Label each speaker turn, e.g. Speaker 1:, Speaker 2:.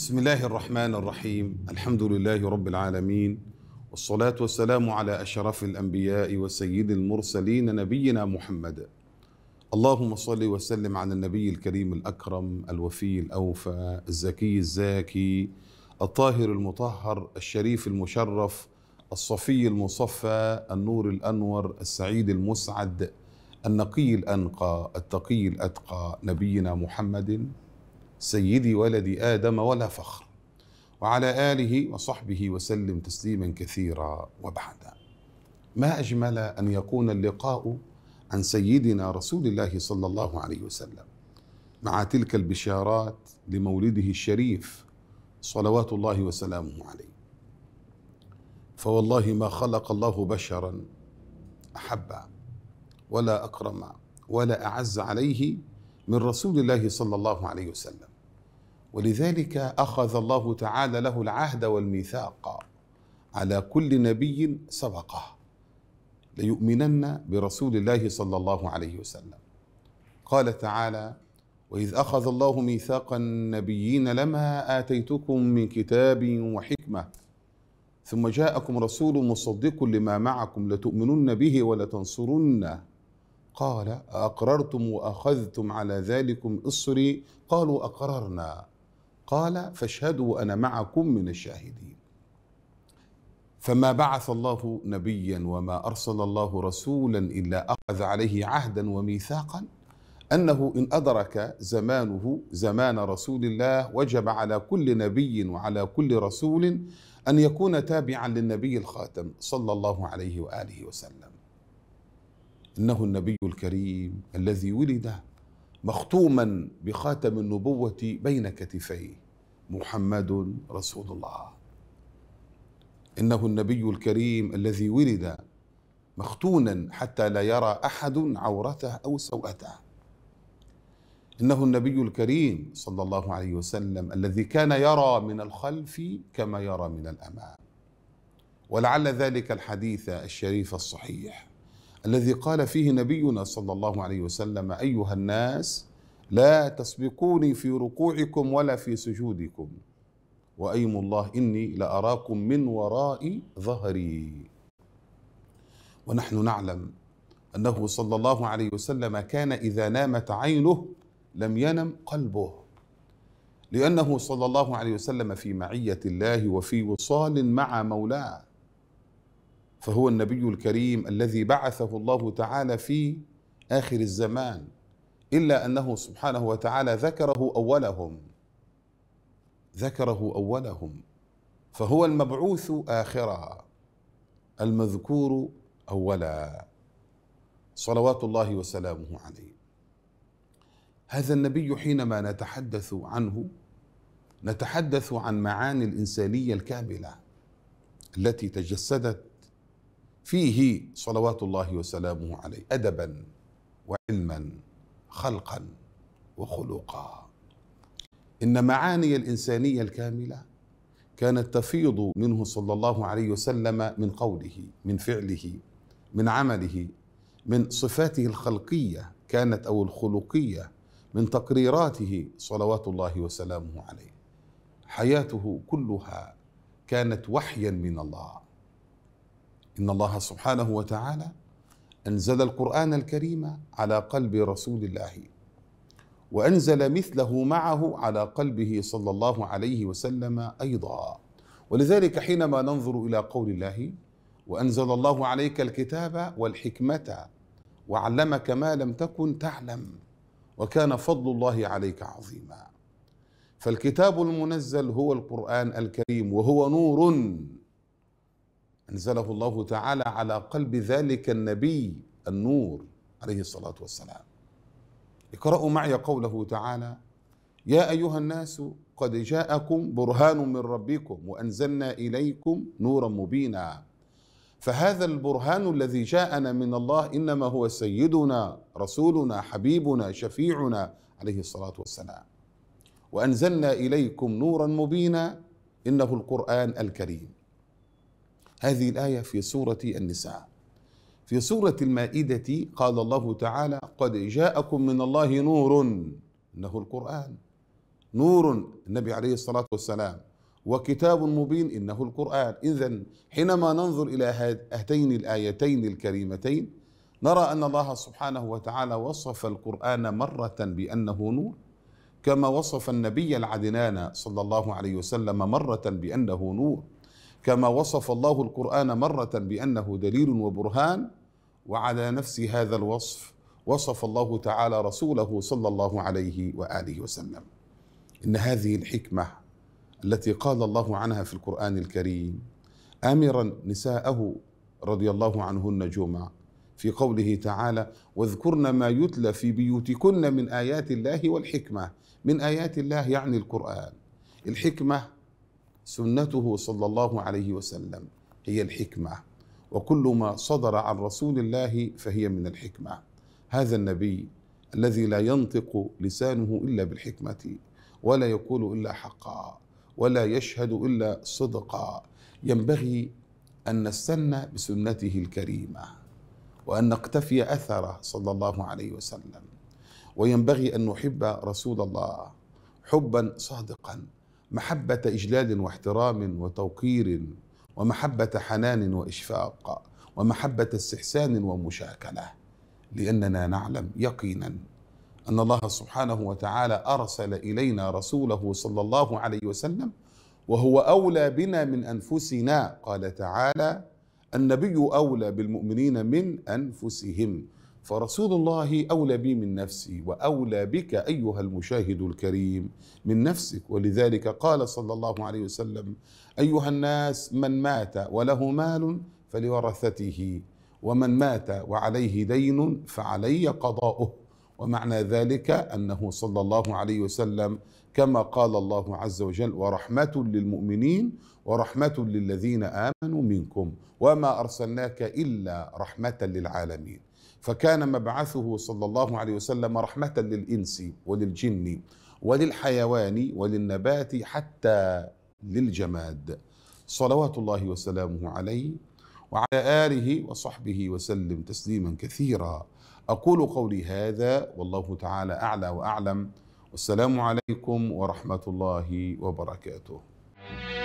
Speaker 1: بسم الله الرحمن الرحيم الحمد لله رب العالمين والصلاة والسلام على أشرف الأنبياء وسيد المرسلين نبينا محمد اللهم صل وسلم على النبي الكريم الأكرم الوفي الأوفى الزكي الزاكي الطاهر المطهر الشريف المشرف الصفي المصفى النور الأنور السعيد المسعد النقي الأنقى التقي الأتقى نبينا محمد سيدي ولد آدم ولا فخر وعلى آله وصحبه وسلم تسليما كثيرا وبعدا ما أجمل أن يكون اللقاء عن سيدنا رسول الله صلى الله عليه وسلم مع تلك البشارات لمولده الشريف صلوات الله وسلامه عليه فوالله ما خلق الله بشرا احب ولا اكرم ولا اعز عليه من رسول الله صلى الله عليه وسلم ولذلك اخذ الله تعالى له العهد والميثاق على كل نبي سبقه ليؤمنن برسول الله صلى الله عليه وسلم قال تعالى واذ اخذ الله ميثاق النبيين لما اتيتكم من كتاب وحكمه ثم جاءكم رسول مصدق لما معكم لتؤمنن به ولتنصرنه قال أقررتم وأخذتم على ذلكم إصري قالوا أقررنا قال فاشهدوا انا معكم من الشاهدين فما بعث الله نبيا وما أرسل الله رسولا إلا أخذ عليه عهدا وميثاقا أنه إن أدرك زمانه زمان رسول الله وجب على كل نبي وعلى كل رسول أن يكون تابعا للنبي الخاتم صلى الله عليه وآله وسلم إنه النبي الكريم الذي ولد مختوما بخاتم النبوة بين كتفيه محمد رسول الله إنه النبي الكريم الذي ولد مختونا حتى لا يرى أحد عورته أو سوءته إنه النبي الكريم صلى الله عليه وسلم الذي كان يرى من الخلف كما يرى من الأمام ولعل ذلك الحديث الشريف الصحيح الذي قال فيه نبينا صلى الله عليه وسلم ايها الناس لا تسبقوني في ركوعكم ولا في سجودكم وايم الله اني لاراكم من وراء ظهري ونحن نعلم انه صلى الله عليه وسلم كان اذا نامت عينه لم ينم قلبه لانه صلى الله عليه وسلم في معيه الله وفي وصال مع مولاه فهو النبي الكريم الذي بعثه الله تعالى في آخر الزمان إلا أنه سبحانه وتعالى ذكره أولهم ذكره أولهم فهو المبعوث آخرا المذكور أولا صلوات الله وسلامه عليه هذا النبي حينما نتحدث عنه نتحدث عن معاني الإنسانية الكاملة التي تجسدت فيه صلوات الله وسلامه عليه أدبا وعلما خلقا وخلقا إن معاني الإنسانية الكاملة كانت تفيض منه صلى الله عليه وسلم من قوله من فعله من عمله من صفاته الخلقية كانت أو الخلقية من تقريراته صلوات الله وسلامه عليه حياته كلها كانت وحيا من الله إن الله سبحانه وتعالى أنزل القرآن الكريم على قلب رسول الله وأنزل مثله معه على قلبه صلى الله عليه وسلم أيضا ولذلك حينما ننظر إلى قول الله وأنزل الله عليك الكتاب والحكمة وعلمك ما لم تكن تعلم وكان فضل الله عليك عظيما فالكتاب المنزل هو القرآن الكريم وهو نور أنزله الله تعالى على قلب ذلك النبي النور عليه الصلاة والسلام اقرأوا معي قوله تعالى يا أيها الناس قد جاءكم برهان من ربكم وأنزلنا إليكم نورا مبينا فهذا البرهان الذي جاءنا من الله إنما هو سيدنا رسولنا حبيبنا شفيعنا عليه الصلاة والسلام وأنزلنا إليكم نورا مبينا إنه القرآن الكريم هذه الآية في سورة النساء في سورة المائدة قال الله تعالى قد جاءكم من الله نور إنه القرآن نور النبي عليه الصلاة والسلام وكتاب مبين إنه القرآن إذا حينما ننظر إلى هاتين الآيتين الكريمتين نرى أن الله سبحانه وتعالى وصف القرآن مرة بأنه نور كما وصف النبي العدنان صلى الله عليه وسلم مرة بأنه نور كما وصف الله القرآن مرة بأنه دليل وبرهان وعلى نفس هذا الوصف وصف الله تعالى رسوله صلى الله عليه وآله وسلم إن هذه الحكمة التي قال الله عنها في القرآن الكريم آمرا نساءه رضي الله عنهن جمع في قوله تعالى واذكرن ما يتلى في بيوتكن من ايات الله والحكمه من ايات الله يعني القران الحكمه سنته صلى الله عليه وسلم هي الحكمة وكل ما صدر عن رسول الله فهي من الحكمة هذا النبي الذي لا ينطق لسانه إلا بالحكمة ولا يقول إلا حقا ولا يشهد إلا صدقا ينبغي أن نستنى بسنته الكريمة وأن نقتفي أثره صلى الله عليه وسلم وينبغي أن نحب رسول الله حبا صادقا محبة إجلال واحترام وتوقير ومحبة حنان وإشفاق ومحبة استحسان ومشاكلة لأننا نعلم يقينا أن الله سبحانه وتعالى أرسل إلينا رسوله صلى الله عليه وسلم وهو أولى بنا من أنفسنا قال تعالى النبي أولى بالمؤمنين من أنفسهم فرسول الله اولى بي من نفسي واولى بك ايها المشاهد الكريم من نفسك ولذلك قال صلى الله عليه وسلم ايها الناس من مات وله مال فلورثته ومن مات وعليه دين فعلي قضاؤه ومعنى ذلك انه صلى الله عليه وسلم كما قال الله عز وجل ورحمه للمؤمنين ورحمه للذين امنوا منكم وما ارسلناك الا رحمه للعالمين فكان مبعثه صلى الله عليه وسلم رحمة للإنس وللجن وللحيوان وللنبات حتى للجماد صلوات الله وسلامه عليه وعلى آله وصحبه وسلم تسليما كثيرا أقول قولي هذا والله تعالى أعلى وأعلم والسلام عليكم ورحمة الله وبركاته